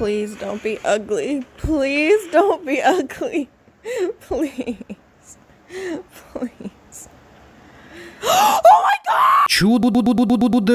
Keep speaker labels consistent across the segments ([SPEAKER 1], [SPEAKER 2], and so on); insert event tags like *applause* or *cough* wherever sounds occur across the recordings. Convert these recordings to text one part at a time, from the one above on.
[SPEAKER 1] Please don't be ugly. Please don't be ugly. *laughs* Please. Please. Чудо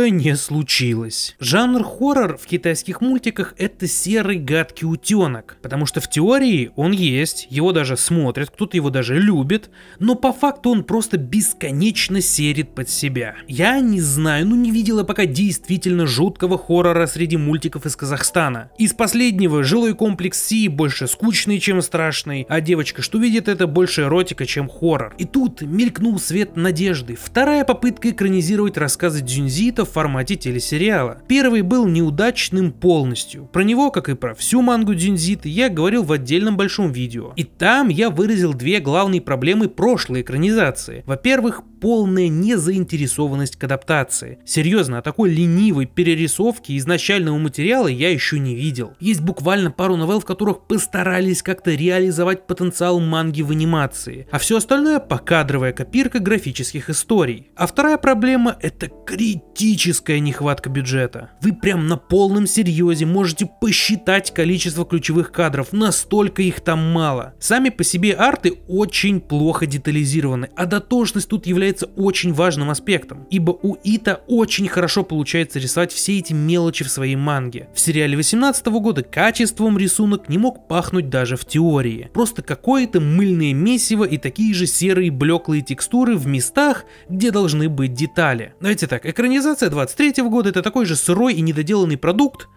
[SPEAKER 1] не случилось. Жанр хоррор в китайских мультиках это серый гадкий утенок, потому что в теории он есть, его даже смотрят, кто-то его даже любит, но по факту он просто бесконечно серит под себя. Я не знаю, ну не видела пока действительно жуткого хоррора среди мультиков из Казахстана. Из последнего жилой комплекс Си больше скучный, чем страшный, а девочка, что видит это больше эротика, чем хоррор. И тут мелькнул свет надежды в Вторая попытка экранизировать рассказы Дзюнзита в формате телесериала. Первый был неудачным полностью. Про него, как и про всю мангу Дзюнзита, я говорил в отдельном большом видео. И там я выразил две главные проблемы прошлой экранизации. Во-первых, полная незаинтересованность к адаптации. Серьезно, о а такой ленивой перерисовке изначального материала я еще не видел. Есть буквально пару новелл, в которых постарались как-то реализовать потенциал манги в анимации, а все остальное покадровая копирка графических историй историй. А вторая проблема – это критическая нехватка бюджета. Вы прям на полном серьезе можете посчитать количество ключевых кадров, настолько их там мало. Сами по себе арты очень плохо детализированы, а дотошность тут является очень важным аспектом, ибо у Ита очень хорошо получается рисовать все эти мелочи в своей манге. В сериале 18 года качеством рисунок не мог пахнуть даже в теории. Просто какое-то мыльное месиво и такие же серые блеклые текстуры в местах, где должны быть детали. Давайте так, экранизация 23 го года это такой же сырой и недоделанный продукт,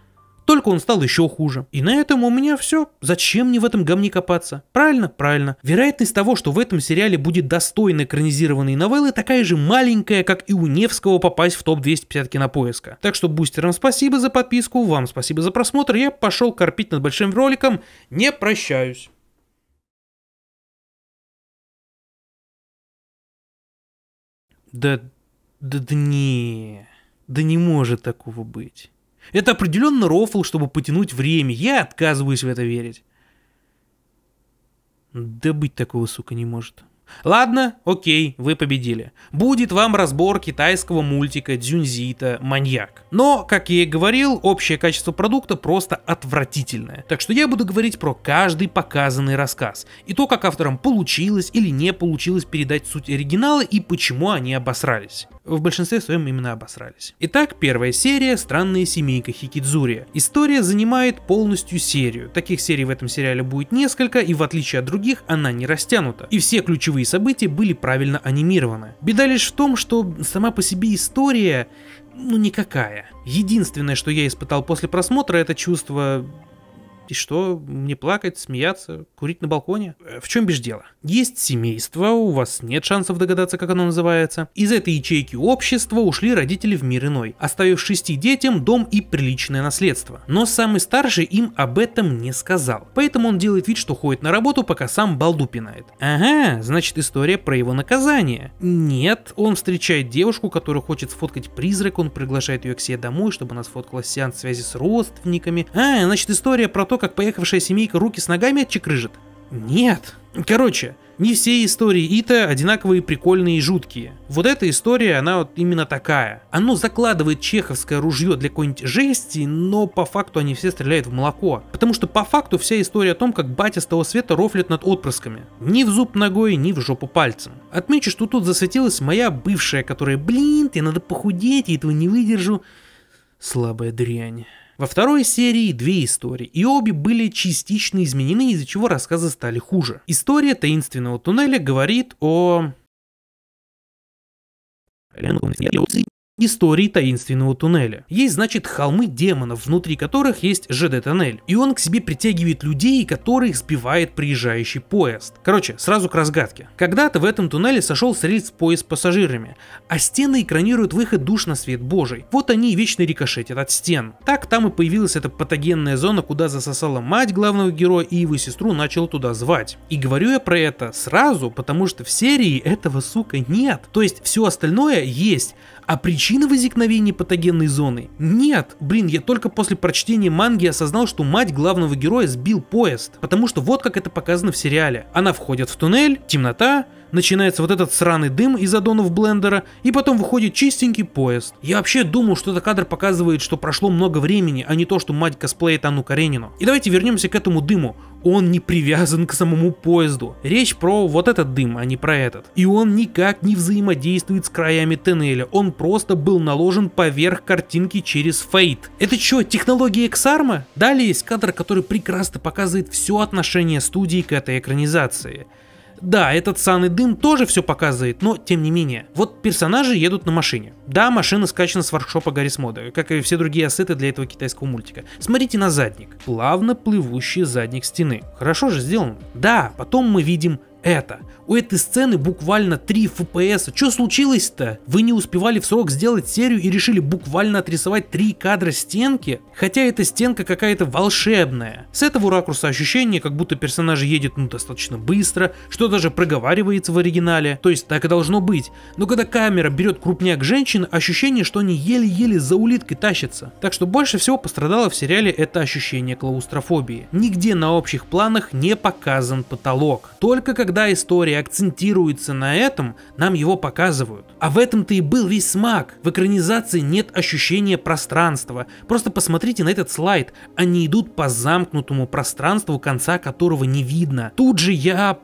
[SPEAKER 1] только он стал еще хуже. И на этом у меня все. Зачем мне в этом говне копаться? Правильно? Правильно. Вероятность того, что в этом сериале будет достойно экранизированной новеллы, такая же маленькая, как и у Невского попасть в топ-250 кинопоиска. Так что бустерам спасибо за подписку, вам спасибо за просмотр. Я пошел корпить над большим роликом. Не прощаюсь. Да, да, да не, да не может такого быть. Это определенно рофл, чтобы потянуть время. Я отказываюсь в это верить. Да быть такого, сука, не может. Ладно, окей, вы победили. Будет вам разбор китайского мультика Дзюнзита «Маньяк». Но, как я и говорил, общее качество продукта просто отвратительное. Так что я буду говорить про каждый показанный рассказ. И то, как авторам получилось или не получилось передать суть оригинала и почему они обосрались. В большинстве своем именно обосрались. Итак, первая серия «Странная семейка Хикидзури». История занимает полностью серию. Таких серий в этом сериале будет несколько, и в отличие от других, она не растянута. И все ключевые ключевые события были правильно анимированы. Беда лишь в том, что сама по себе история ну никакая. Единственное, что я испытал после просмотра, это чувство и что, мне плакать, смеяться, курить на балконе? Э, в чем бишь дело? Есть семейство, у вас нет шансов догадаться, как оно называется. Из этой ячейки общества ушли родители в мир иной, оставив шести детям дом и приличное наследство. Но самый старший им об этом не сказал, поэтому он делает вид, что ходит на работу, пока сам балду пинает. Ага, значит история про его наказание. Нет, он встречает девушку, которую хочет сфоткать призрак, он приглашает ее к себе домой, чтобы она сфоткала сеанс связи с родственниками. А, значит история про то, как поехавшая семейка руки с ногами отчекрыжит? Нет. Короче, не все истории Ита одинаковые прикольные и жуткие. Вот эта история, она вот именно такая. Оно закладывает чеховское ружье для какой-нибудь жести, но по факту они все стреляют в молоко. Потому что по факту вся история о том, как батя с того света рофлит над отпрысками. Ни в зуб ногой, ни в жопу пальцем. Отмечу, что тут засветилась моя бывшая, которая, блин, тебе надо похудеть, я этого не выдержу. Слабая дрянь. Во второй серии две истории, и обе были частично изменены, из-за чего рассказы стали хуже. История таинственного туннеля говорит о истории таинственного туннеля. Есть, значит, холмы демонов, внутри которых есть ЖД-тоннель. И он к себе притягивает людей, которых сбивает приезжающий поезд. Короче, сразу к разгадке. Когда-то в этом туннеле сошел с рельс поезд с пассажирами, а стены экранируют выход душ на свет божий. Вот они и вечно рикошетят от стен. Так там и появилась эта патогенная зона, куда засосала мать главного героя и его сестру начал туда звать. И говорю я про это сразу, потому что в серии этого, сука, нет. То есть все остальное есть, а причины возникновения патогенной зоны? Нет. Блин, я только после прочтения манги осознал, что мать главного героя сбил поезд. Потому что вот как это показано в сериале. Она входит в туннель, темнота, начинается вот этот сраный дым из аддонов блендера, и потом выходит чистенький поезд. Я вообще думаю что этот кадр показывает, что прошло много времени, а не то, что мать косплеит Анну Каренину. И давайте вернемся к этому дыму. Он не привязан к самому поезду. Речь про вот этот дым, а не про этот. И он никак не взаимодействует с краями тоннеля, он просто был наложен поверх картинки через фейт. Это что, технология Эксарма? Далее есть кадр, который прекрасно показывает все отношение студии к этой экранизации. Да, этот саный дым тоже все показывает, но тем не менее. Вот персонажи едут на машине. Да, машина скачана с воркшопа Гаррис Мода, как и все другие ассеты для этого китайского мультика. Смотрите на задник. Плавно плывущий задник стены. Хорошо же сделан. Да, потом мы видим это. У этой сцены буквально 3 FPS. Что случилось-то? Вы не успевали в срок сделать серию и решили буквально отрисовать 3 кадра стенки? Хотя эта стенка какая-то волшебная. С этого ракурса ощущение, как будто персонаж едет ну достаточно быстро, что даже проговаривается в оригинале. То есть так и должно быть. Но когда камера берет крупняк женщин, ощущение, что они еле-еле за улиткой тащатся. Так что больше всего пострадало в сериале это ощущение клаустрофобии. Нигде на общих планах не показан потолок. Только как когда история акцентируется на этом, нам его показывают. А в этом-то и был весь смак. В экранизации нет ощущения пространства. Просто посмотрите на этот слайд. Они идут по замкнутому пространству, конца которого не видно. Тут же я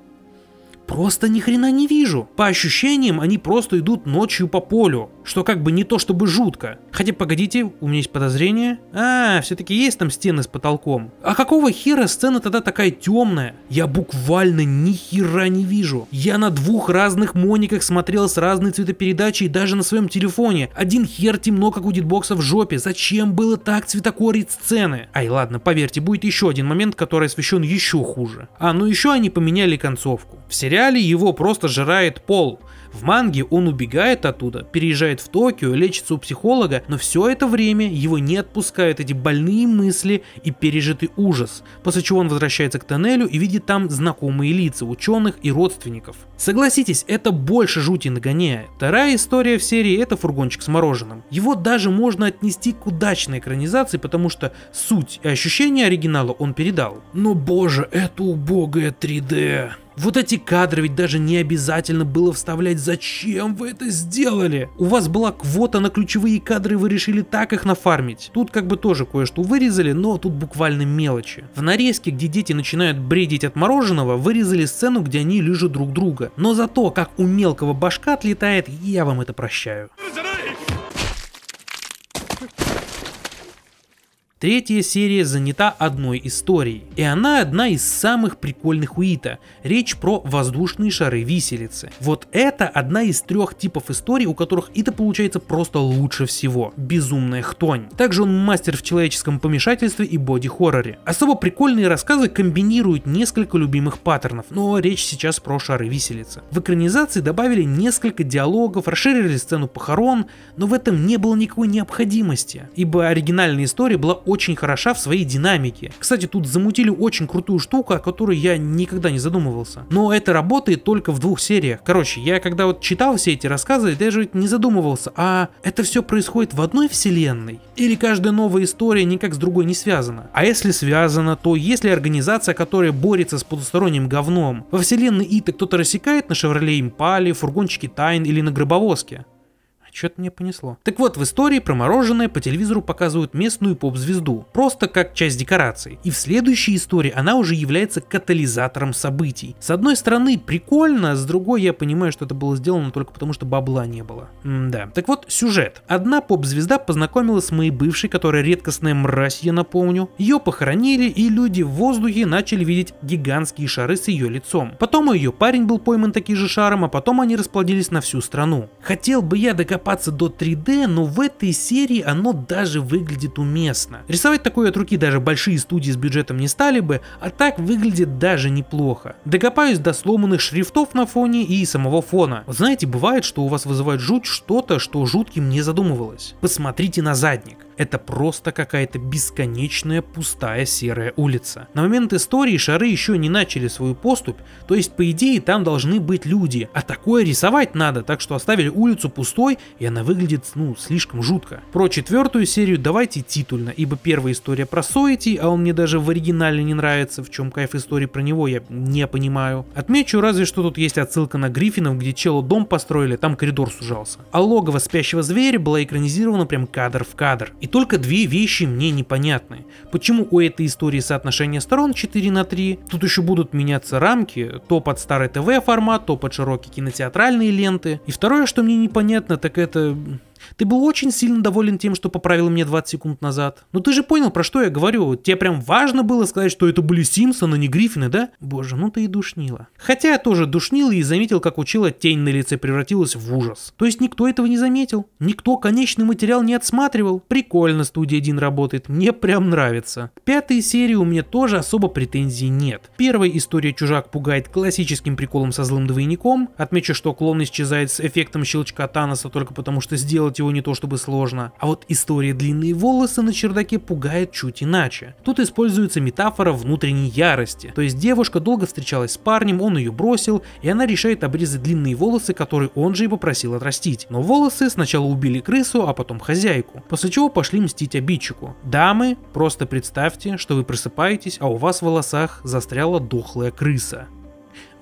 [SPEAKER 1] просто ни хрена не вижу. По ощущениям, они просто идут ночью по полю что как бы не то чтобы жутко. Хотя, погодите, у меня есть подозрение. А, все-таки есть там стены с потолком. А какого хера сцена тогда такая темная? Я буквально ни хера не вижу. Я на двух разных мониках смотрел с разной цветопередачей и даже на своем телефоне. Один хер темно, как у дитбокса в жопе. Зачем было так цветокорить сцены? Ай, ладно, поверьте, будет еще один момент, который освещен еще хуже. А, ну еще они поменяли концовку. В сериале его просто жрает пол. В манге он убегает оттуда, переезжает в Токио, лечится у психолога, но все это время его не отпускают эти больные мысли и пережитый ужас, после чего он возвращается к тоннелю и видит там знакомые лица ученых и родственников. Согласитесь, это больше жути нагоняя. Вторая история в серии это фургончик с мороженым. Его даже можно отнести к удачной экранизации, потому что суть и ощущение оригинала он передал. Но боже, это убогое 3D. Вот эти кадры ведь даже не обязательно было вставлять. Зачем вы это сделали? У вас была квота на ключевые кадры, вы решили так их нафармить. Тут как бы тоже кое-что вырезали, но тут буквально мелочи. В нарезке, где дети начинают бредить от мороженого, вырезали сцену, где они лежат друг друга. Но зато, как у мелкого башка отлетает, я вам это прощаю. Третья серия занята одной историей, и она одна из самых прикольных Уита. Речь про воздушные шары-виселицы. Вот это одна из трех типов историй, у которых Ита получается просто лучше всего. Безумная хтонь. Также он мастер в человеческом помешательстве и боди-хорроре. Особо прикольные рассказы комбинируют несколько любимых паттернов, но речь сейчас про шары-виселицы. В экранизации добавили несколько диалогов, расширили сцену похорон, но в этом не было никакой необходимости, ибо оригинальная история была очень хороша в своей динамике. Кстати, тут замутили очень крутую штуку, о которой я никогда не задумывался. Но это работает только в двух сериях. Короче, я когда вот читал все эти рассказы, даже не задумывался, а это все происходит в одной вселенной? Или каждая новая история никак с другой не связана? А если связана, то если организация, которая борется с потусторонним говном? Во вселенной Иты кто-то рассекает на Шевроле Импале, фургончике Тайн или на гробовозке? Что-то мне понесло. Так вот, в истории про мороженое по телевизору показывают местную поп-звезду, просто как часть декорации. И в следующей истории она уже является катализатором событий. С одной стороны, прикольно, а с другой я понимаю, что это было сделано только потому, что бабла не было. М да. Так вот, сюжет. Одна поп-звезда познакомилась с моей бывшей, которая редкостная мразь, я напомню. Ее похоронили, и люди в воздухе начали видеть гигантские шары с ее лицом. Потом ее парень был пойман таким же шаром, а потом они расплодились на всю страну. Хотел бы я докопаться докопаться до 3D, но в этой серии оно даже выглядит уместно. Рисовать такое от руки даже большие студии с бюджетом не стали бы, а так выглядит даже неплохо. Докопаюсь до сломанных шрифтов на фоне и самого фона. знаете, бывает, что у вас вызывает жуть что-то, что жутким не задумывалось. Посмотрите на задник. Это просто какая-то бесконечная пустая серая улица. На момент истории шары еще не начали свою поступь, то есть по идее там должны быть люди, а такое рисовать надо, так что оставили улицу пустой и она выглядит ну слишком жутко. Про четвертую серию давайте титульно, ибо первая история про Соити, а он мне даже в оригинале не нравится, в чем кайф истории про него я не понимаю. Отмечу разве что тут есть отсылка на Гриффинов, где челу дом построили, там коридор сужался. А логово спящего зверя было экранизировано прям кадр в кадр. И только две вещи мне непонятны. Почему у этой истории соотношение сторон 4 на 3? Тут еще будут меняться рамки, то под старый ТВ формат, то под широкие кинотеатральные ленты. И второе, что мне непонятно, так это ты был очень сильно доволен тем, что поправил мне 20 секунд назад. Но ну, ты же понял, про что я говорю. Тебе прям важно было сказать, что это были Симпсоны, а не Гриффины, да? Боже, ну ты и душнила. Хотя я тоже душнила и заметил, как учила тень на лице превратилась в ужас. То есть никто этого не заметил. Никто конечный материал не отсматривал. Прикольно студия один работает. Мне прям нравится. К пятой серии у меня тоже особо претензий нет. Первая история «Чужак» пугает классическим приколом со злым двойником. Отмечу, что клон исчезает с эффектом щелчка Таноса только потому, что сделать сделать его не то чтобы сложно. А вот история длинные волосы на чердаке пугает чуть иначе. Тут используется метафора внутренней ярости. То есть девушка долго встречалась с парнем, он ее бросил, и она решает обрезать длинные волосы, которые он же и попросил отрастить. Но волосы сначала убили крысу, а потом хозяйку, после чего пошли мстить обидчику. Дамы, просто представьте, что вы просыпаетесь, а у вас в волосах застряла дохлая крыса.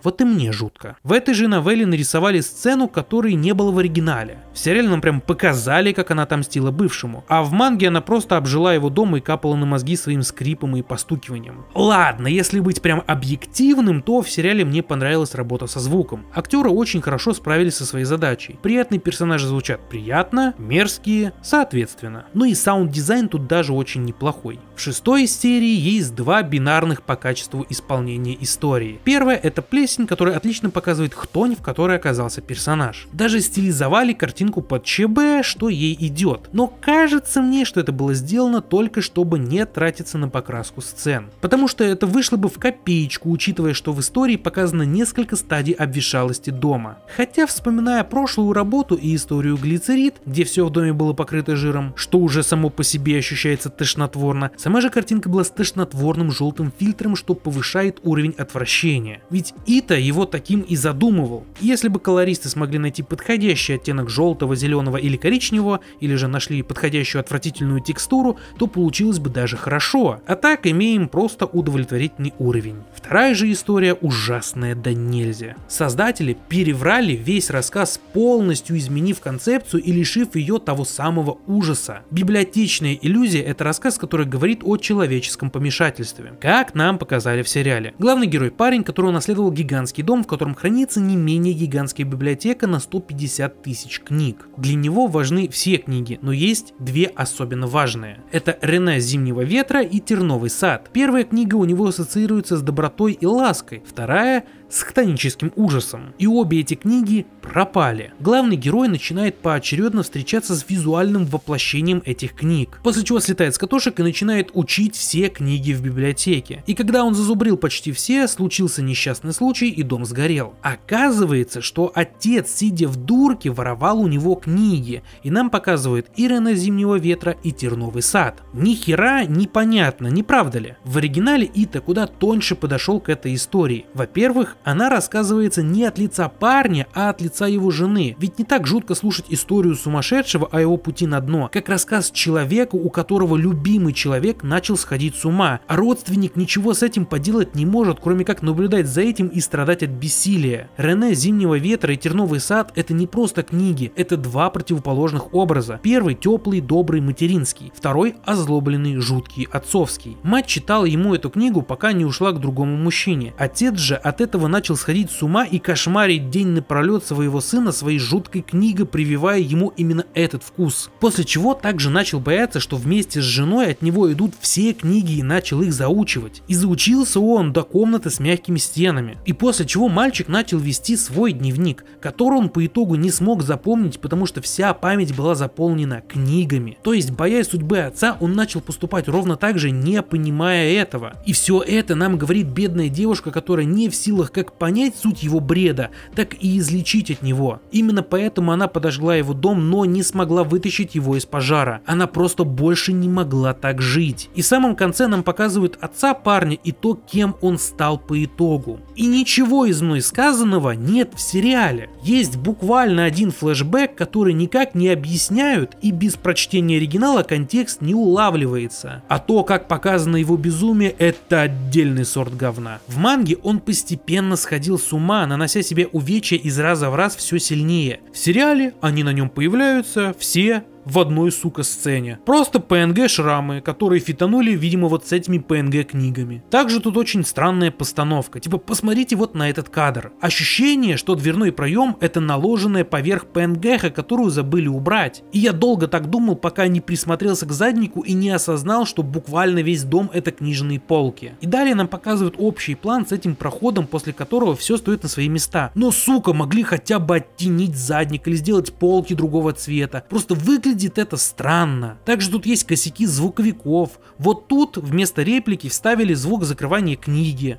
[SPEAKER 1] Вот и мне жутко. В этой же новелле нарисовали сцену, которой не было в оригинале. В сериале нам прям показали, как она отомстила бывшему, а в манге она просто обжила его дом и капала на мозги своим скрипом и постукиванием. Ладно, если быть прям объективным, то в сериале мне понравилась работа со звуком. Актеры очень хорошо справились со своей задачей. Приятные персонажи звучат приятно, мерзкие, соответственно. Ну и саунд-дизайн тут даже очень неплохой. В шестой серии есть два бинарных по качеству исполнения истории. Первое это плесень ясен, который отлично показывает хтонь, в которой оказался персонаж. Даже стилизовали картинку под ЧБ, что ей идет. Но кажется мне, что это было сделано только чтобы не тратиться на покраску сцен. Потому что это вышло бы в копеечку, учитывая, что в истории показано несколько стадий обвешалости дома. Хотя, вспоминая прошлую работу и историю глицерит, где все в доме было покрыто жиром, что уже само по себе ощущается тошнотворно, сама же картинка была с тошнотворным желтым фильтром, что повышает уровень отвращения. Ведь и Лолита его таким и задумывал. Если бы колористы смогли найти подходящий оттенок желтого, зеленого или коричневого, или же нашли подходящую отвратительную текстуру, то получилось бы даже хорошо. А так имеем просто удовлетворительный уровень. Вторая же история ужасная да нельзя. Создатели переврали весь рассказ, полностью изменив концепцию и лишив ее того самого ужаса. Библиотечная иллюзия — это рассказ, который говорит о человеческом помешательстве. Как нам показали в сериале. Главный герой — парень, который унаследовал гигантский гигантский дом, в котором хранится не менее гигантская библиотека на 150 тысяч книг. Для него важны все книги, но есть две особенно важные. Это «Рене зимнего ветра» и «Терновый сад». Первая книга у него ассоциируется с добротой и лаской, вторая с хтоническим ужасом. И обе эти книги пропали. Главный герой начинает поочередно встречаться с визуальным воплощением этих книг, после чего слетает с катушек и начинает учить все книги в библиотеке. И когда он зазубрил почти все, случился несчастный случай и дом сгорел. Оказывается, что отец, сидя в дурке, воровал у него книги, и нам показывают Ирена Зимнего Ветра и Терновый сад. Ни хера непонятно, не правда ли? В оригинале Ита куда тоньше подошел к этой истории. Во-первых, она рассказывается не от лица парня, а от лица его жены. Ведь не так жутко слушать историю сумасшедшего о его пути на дно, как рассказ человеку, у которого любимый человек начал сходить с ума, а родственник ничего с этим поделать не может, кроме как наблюдать за этим и страдать от бессилия. Рене «Зимнего ветра» и «Терновый сад» — это не просто книги, это два противоположных образа. Первый — теплый, добрый, материнский. Второй — озлобленный, жуткий, отцовский. Мать читала ему эту книгу, пока не ушла к другому мужчине. Отец же от этого начал сходить с ума и кошмарить день напролет своего сына своей жуткой книгой, прививая ему именно этот вкус. После чего также начал бояться, что вместе с женой от него идут все книги и начал их заучивать. И заучился он до комнаты с мягкими стенами. И после чего мальчик начал вести свой дневник, который он по итогу не смог запомнить, потому что вся память была заполнена книгами. То есть, боясь судьбы отца, он начал поступать ровно так же, не понимая этого. И все это нам говорит бедная девушка, которая не в силах как понять суть его бреда, так и излечить от него. Именно поэтому она подожгла его дом, но не смогла вытащить его из пожара. Она просто больше не могла так жить. И в самом конце нам показывают отца парня и то, кем он стал по итогу. И ничего из мной сказанного нет в сериале. Есть буквально один флешбэк, который никак не объясняют и без прочтения оригинала контекст не улавливается. А то, как показано его безумие, это отдельный сорт говна. В манге он постепенно постепенно сходил с ума, нанося себе увечья из раза в раз все сильнее. В сериале они на нем появляются все в одной, сука, сцене. Просто PNG-шрамы, которые фитонули, видимо, вот с этими PNG-книгами. Также тут очень странная постановка, типа посмотрите вот на этот кадр. Ощущение, что дверной проем это наложенная поверх PNG, которую забыли убрать. И я долго так думал, пока не присмотрелся к заднику и не осознал, что буквально весь дом это книжные полки. И далее нам показывают общий план с этим проходом, после которого все стоит на свои места. Но, сука, могли хотя бы оттенить задник или сделать полки другого цвета. Просто выглядит Выглядит это странно. Также тут есть косяки звуковиков. Вот тут вместо реплики вставили звук закрывания книги.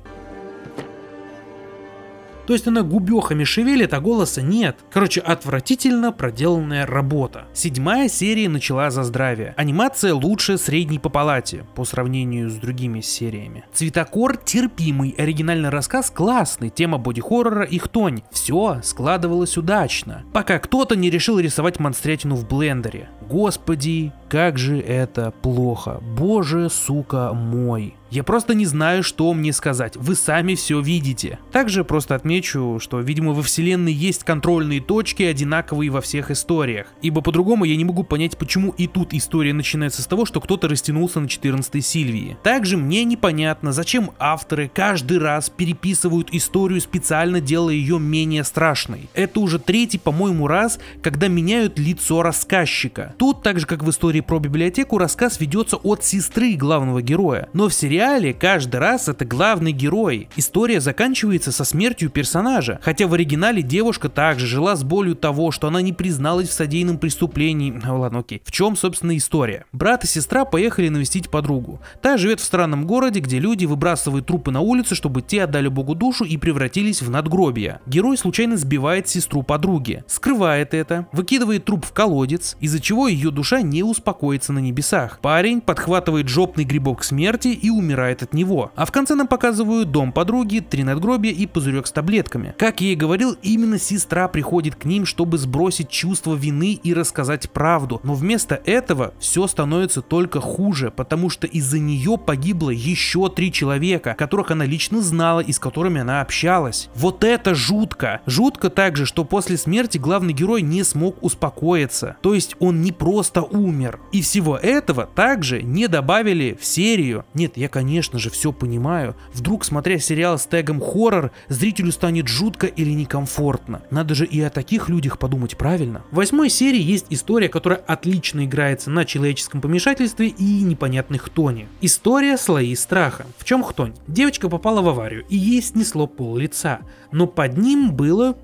[SPEAKER 1] То есть она губехами шевелит, а голоса нет. Короче, отвратительно проделанная работа. Седьмая серия начала за здравие. Анимация лучше средней по палате, по сравнению с другими сериями. Цветокор терпимый, оригинальный рассказ классный, тема боди-хоррора и хтонь. Все складывалось удачно. Пока кто-то не решил рисовать монстрятину в блендере. Господи, как же это плохо. Боже, сука мой. Я просто не знаю, что мне сказать. Вы сами все видите. Также просто отмечу, что, видимо, во вселенной есть контрольные точки, одинаковые во всех историях. Ибо по-другому я не могу понять, почему и тут история начинается с того, что кто-то растянулся на 14 Сильвии. Также мне непонятно, зачем авторы каждый раз переписывают историю, специально делая ее менее страшной. Это уже третий, по-моему, раз, когда меняют лицо рассказчика. Тут, так же как в истории про библиотеку, рассказ ведется от сестры главного героя. Но в сериале сериале каждый раз это главный герой. История заканчивается со смертью персонажа, хотя в оригинале девушка также жила с болью того, что она не призналась в содеянном преступлении. *laughs* Ладно, окей. В чем, собственно, история? Брат и сестра поехали навестить подругу. Та живет в странном городе, где люди выбрасывают трупы на улицу, чтобы те отдали богу душу и превратились в надгробия. Герой случайно сбивает сестру подруги, скрывает это, выкидывает труп в колодец, из-за чего ее душа не успокоится на небесах. Парень подхватывает жопный грибок смерти и умирает умирает от него. А в конце нам показывают дом подруги, три надгробия и пузырек с таблетками. Как я и говорил, именно сестра приходит к ним, чтобы сбросить чувство вины и рассказать правду. Но вместо этого все становится только хуже, потому что из-за нее погибло еще три человека, которых она лично знала и с которыми она общалась. Вот это жутко! Жутко также, что после смерти главный герой не смог успокоиться. То есть он не просто умер. И всего этого также не добавили в серию. Нет, я конечно же, все понимаю. Вдруг, смотря сериал с тегом «Хоррор», зрителю станет жутко или некомфортно. Надо же и о таких людях подумать правильно. В восьмой серии есть история, которая отлично играется на человеческом помешательстве и непонятных хтоне. История слои страха. В чем хтонь? Девочка попала в аварию и ей снесло пол лица, но под ним было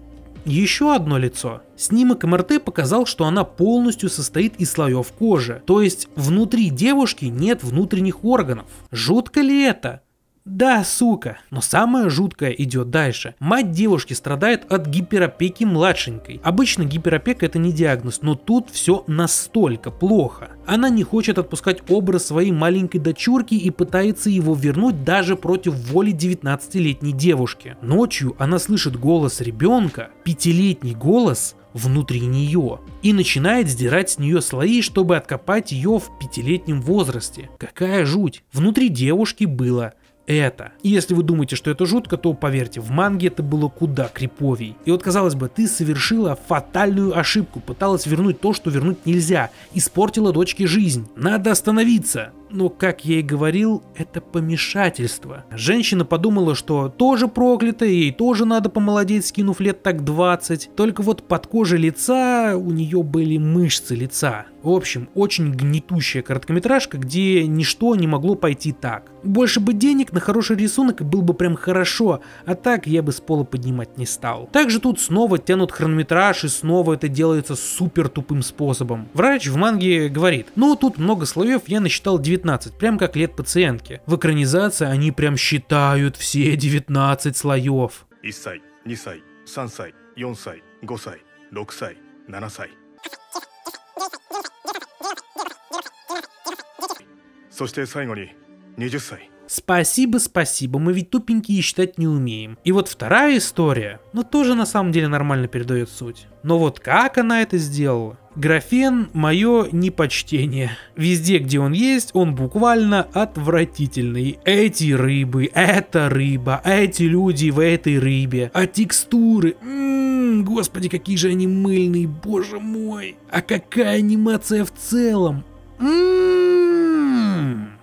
[SPEAKER 1] еще одно лицо. Снимок МРТ показал, что она полностью состоит из слоев кожи, то есть внутри девушки нет внутренних органов. Жутко ли это? Да, сука. Но самое жуткое идет дальше. Мать девушки страдает от гиперопеки младшенькой. Обычно гиперопека это не диагноз, но тут все настолько плохо. Она не хочет отпускать образ своей маленькой дочурки и пытается его вернуть даже против воли 19-летней девушки. Ночью она слышит голос ребенка, пятилетний голос, внутри нее и начинает сдирать с нее слои, чтобы откопать ее в пятилетнем возрасте. Какая жуть! Внутри девушки было это. И если вы думаете, что это жутко, то поверьте, в манге это было куда криповей. И вот казалось бы, ты совершила фатальную ошибку, пыталась вернуть то, что вернуть нельзя, испортила дочке жизнь. Надо остановиться. Но, как я и говорил, это помешательство. Женщина подумала, что тоже проклята, ей тоже надо помолодеть, скинув лет так 20. Только вот под кожей лица у нее были мышцы лица. В общем, очень гнетущая короткометражка, где ничто не могло пойти так. Больше бы денег на хороший рисунок был бы прям хорошо, а так я бы с пола поднимать не стал. Также тут снова тянут хронометраж и снова это делается супер тупым способом. Врач в манге говорит, ну тут много слоев, я насчитал 19 19, прям как лет пациентки. В экранизации они прям считают все 19 слоев. 1歳、2歳、3歳、4歳、5歳、6歳、7歳。そして最後に20歳。Спасибо, спасибо, мы ведь тупенькие считать не умеем. И вот вторая история, но ну, тоже на самом деле нормально передает суть. Но вот как она это сделала? Графен – мое непочтение. Везде, где он есть, он буквально отвратительный. Эти рыбы, эта рыба, эти люди в этой рыбе, а текстуры… Ммм, господи, какие же они мыльные, боже мой! А какая анимация в целом? Ммм!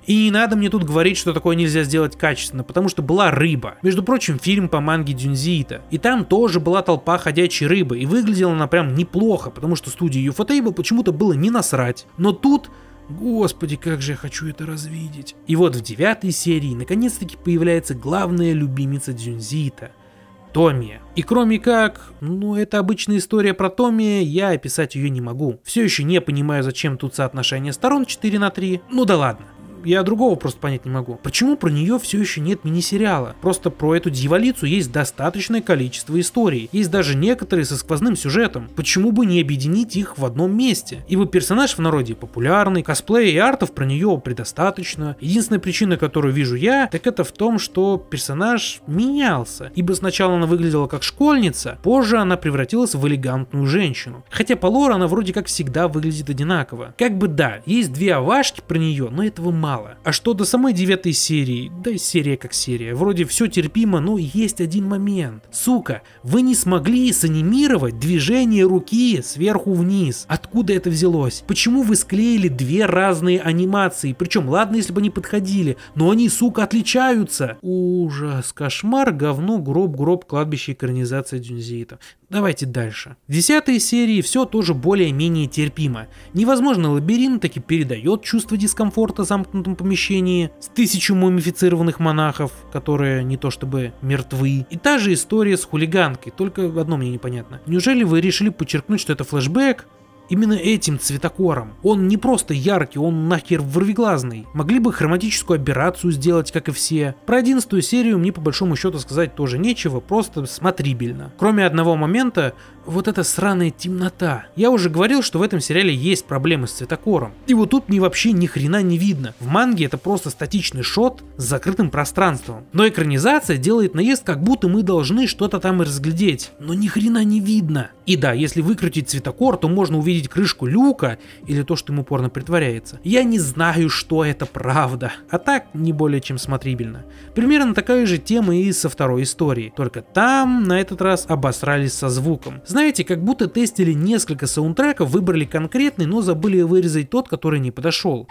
[SPEAKER 1] И не надо мне тут говорить, что такое нельзя сделать качественно, потому что была рыба. Между прочим, фильм по манге Дюнзиита. И там тоже была толпа ходячей рыбы, и выглядела она прям неплохо, потому что студии Ufotable почему-то было не насрать. Но тут Господи, как же я хочу это развидеть. И вот в девятой серии наконец-таки появляется главная любимица Дзюнзита – Томия. И кроме как, ну это обычная история про Томия, я описать ее не могу. Все еще не понимаю, зачем тут соотношение сторон 4 на 3, ну да ладно я другого просто понять не могу. Почему про нее все еще нет мини-сериала? Просто про эту дьяволицу есть достаточное количество историй. Есть даже некоторые со сквозным сюжетом. Почему бы не объединить их в одном месте? Ибо персонаж в народе популярный, косплея и артов про нее предостаточно. Единственная причина, которую вижу я, так это в том, что персонаж менялся. Ибо сначала она выглядела как школьница, позже она превратилась в элегантную женщину. Хотя по лору она вроде как всегда выглядит одинаково. Как бы да, есть две авашки про нее, но этого мало мало. А что до самой девятой серии, да и серия как серия, вроде все терпимо, но есть один момент. Сука, вы не смогли санимировать движение руки сверху вниз. Откуда это взялось? Почему вы склеили две разные анимации? Причем, ладно, если бы они подходили, но они, сука, отличаются. Ужас, кошмар, говно, гроб, гроб, кладбище, экранизация Дюнзиита. Давайте дальше. В десятой серии все тоже более-менее терпимо. Невозможно лабиринт таки передает чувство дискомфорта замкнутого замкнутом помещении с тысячу мумифицированных монахов, которые не то чтобы мертвы. И та же история с хулиганкой, только одно мне непонятно. Неужели вы решили подчеркнуть, что это флешбэк, Именно этим цветокором. Он не просто яркий, он нахер вырвиглазный. Могли бы хроматическую операцию сделать, как и все. Про одиннадцатую серию мне по большому счету сказать тоже нечего, просто смотрибельно. Кроме одного момента, вот эта сраная темнота. Я уже говорил, что в этом сериале есть проблемы с цветокором. И вот тут мне вообще ни хрена не видно. В манге это просто статичный шот с закрытым пространством. Но экранизация делает наезд, как будто мы должны что-то там и разглядеть. Но ни хрена не видно. И да, если выкрутить цветокор, то можно увидеть увидеть крышку люка или то, что ему порно притворяется. Я не знаю, что это правда. А так, не более чем смотрибельно. Примерно такая же тема и со второй истории. Только там на этот раз обосрались со звуком. Знаете, как будто тестили несколько саундтреков, выбрали конкретный, но забыли вырезать тот, который не подошел.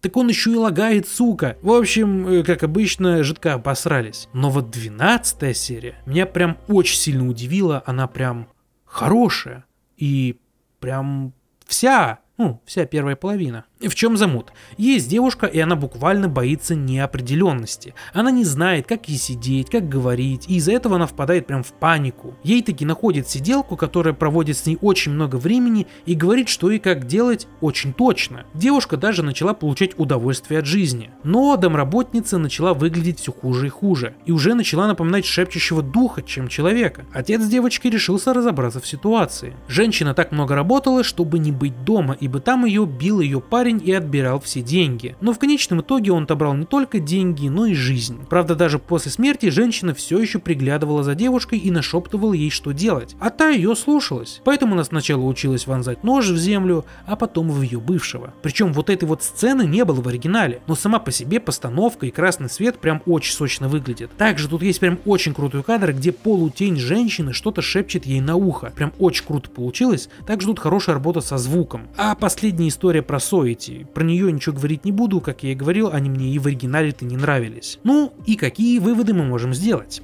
[SPEAKER 1] так он еще и лагает, сука. В общем, э, как обычно, жидко обосрались. Но вот 12 серия меня прям очень сильно удивила. Она прям хорошая. И прям вся, ну, вся первая половина. В чем замут? Есть девушка, и она буквально боится неопределенности. Она не знает, как ей сидеть, как говорить, и из-за этого она впадает прям в панику. Ей таки находит сиделку, которая проводит с ней очень много времени и говорит, что и как делать очень точно. Девушка даже начала получать удовольствие от жизни. Но домработница начала выглядеть все хуже и хуже, и уже начала напоминать шепчущего духа, чем человека. Отец девочки решился разобраться в ситуации. Женщина так много работала, чтобы не быть дома, ибо там ее бил ее парень парень и отбирал все деньги. Но в конечном итоге он отобрал не только деньги, но и жизнь. Правда, даже после смерти женщина все еще приглядывала за девушкой и нашептывала ей, что делать, а та ее слушалась. Поэтому она сначала училась вонзать нож в землю, а потом в ее бывшего. Причем вот этой вот сцены не было в оригинале, но сама по себе постановка и красный свет прям очень сочно выглядит. Также тут есть прям очень крутой кадр, где полутень женщины что-то шепчет ей на ухо. Прям очень круто получилось, также тут хорошая работа со звуком. А последняя история про Сои Третьей. Про нее ничего говорить не буду, как я и говорил, они мне и в оригинале-то не нравились. Ну и какие выводы мы можем сделать?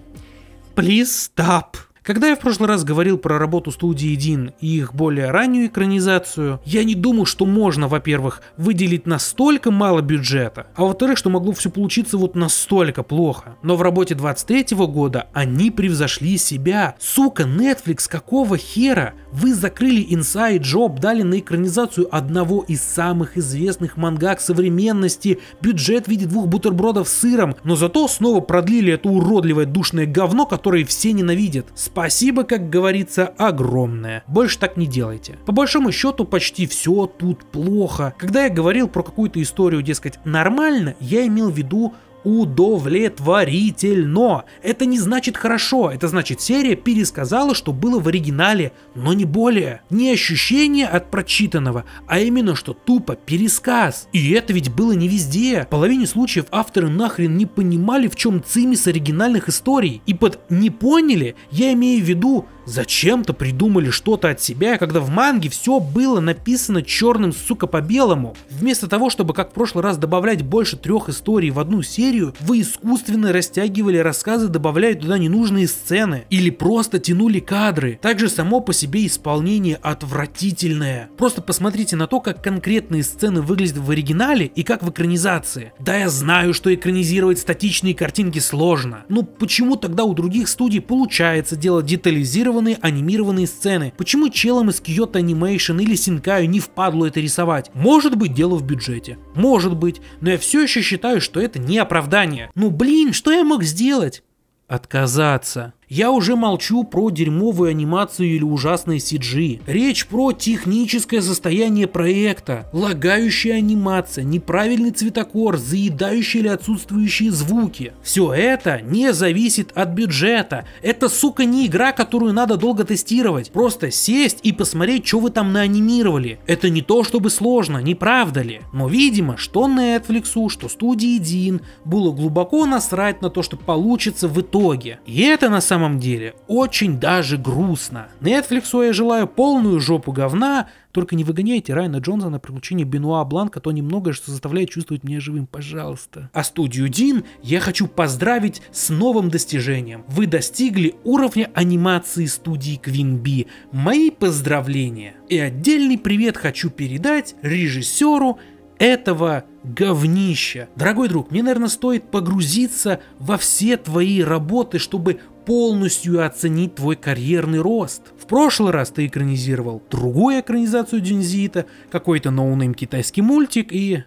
[SPEAKER 1] Please stop когда я в прошлый раз говорил про работу студии Дин и их более раннюю экранизацию, я не думал, что можно, во-первых, выделить настолько мало бюджета, а во-вторых, что могло все получиться вот настолько плохо. Но в работе 23 года они превзошли себя. Сука, Netflix, какого хера? Вы закрыли Inside Job, дали на экранизацию одного из самых известных мангак современности, бюджет в виде двух бутербродов с сыром, но зато снова продлили это уродливое душное говно, которое все ненавидят. С Спасибо, как говорится, огромное. Больше так не делайте. По большому счету почти все тут плохо. Когда я говорил про какую-то историю, дескать, нормально, я имел в виду удовлетворительно. Это не значит хорошо, это значит серия пересказала, что было в оригинале, но не более. Не ощущение от прочитанного, а именно, что тупо пересказ. И это ведь было не везде. В половине случаев авторы нахрен не понимали, в чем цимис оригинальных историй. И под «не поняли» я имею в виду зачем-то придумали что-то от себя, когда в манге все было написано черным, сука, по белому. Вместо того, чтобы как в прошлый раз добавлять больше трех историй в одну серию, вы искусственно растягивали рассказы, добавляя туда ненужные сцены. Или просто тянули кадры. Также само по себе исполнение отвратительное. Просто посмотрите на то, как конкретные сцены выглядят в оригинале и как в экранизации. Да я знаю, что экранизировать статичные картинки сложно. Но почему тогда у других студий получается дело детализировать? анимированные анимированные сцены. Почему челам из Kyoto Animation или Синкаю не впадло это рисовать? Может быть дело в бюджете. Может быть. Но я все еще считаю, что это не оправдание. Ну блин, что я мог сделать? Отказаться. Я уже молчу про дерьмовую анимацию или ужасные CG. Речь про техническое состояние проекта, лагающая анимация, неправильный цветокор, заедающие или отсутствующие звуки. Все это не зависит от бюджета. Это, сука, не игра, которую надо долго тестировать. Просто сесть и посмотреть, что вы там наанимировали. Это не то чтобы сложно, не правда ли? Но, видимо, что Netflix, что студии Дин было глубоко насрать на то, что получится в итоге. И это на самом самом деле очень даже грустно. Netflix я желаю полную жопу говна, только не выгоняйте Райана Джонса на приключение Бенуа Бланка, а то немногое, что заставляет чувствовать меня живым, пожалуйста. А студию Дин я хочу поздравить с новым достижением. Вы достигли уровня анимации студии Квинби. Мои поздравления. И отдельный привет хочу передать режиссеру этого говнища. Дорогой друг, мне, наверное, стоит погрузиться во все твои работы, чтобы полностью оценить твой карьерный рост. В прошлый раз ты экранизировал другую экранизацию Динзита, какой-то ноунейм китайский мультик и...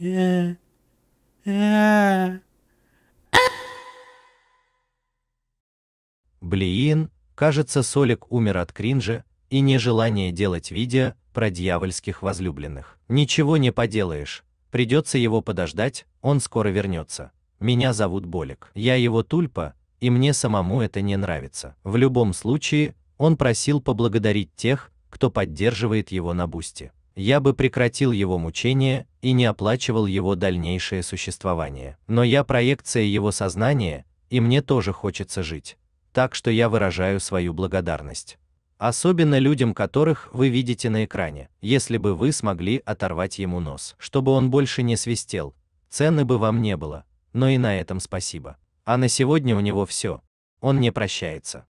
[SPEAKER 1] Э, э. Блин, кажется, Солик умер от кринжа и нежелания делать видео про дьявольских возлюбленных. Ничего не поделаешь, придется его подождать, он скоро вернется. Меня зовут Болик. Я его тульпа, и мне самому это не нравится. В любом случае, он просил поблагодарить тех, кто поддерживает его на Бусти. Я бы прекратил его мучения и не оплачивал его дальнейшее существование. Но я проекция его сознания, и мне тоже хочется жить. Так что я выражаю свою благодарность. Особенно людям, которых вы видите на экране. Если бы вы смогли оторвать ему нос, чтобы он больше не свистел, цены бы вам не было. Но и на этом спасибо. А на сегодня у него все. Он не прощается.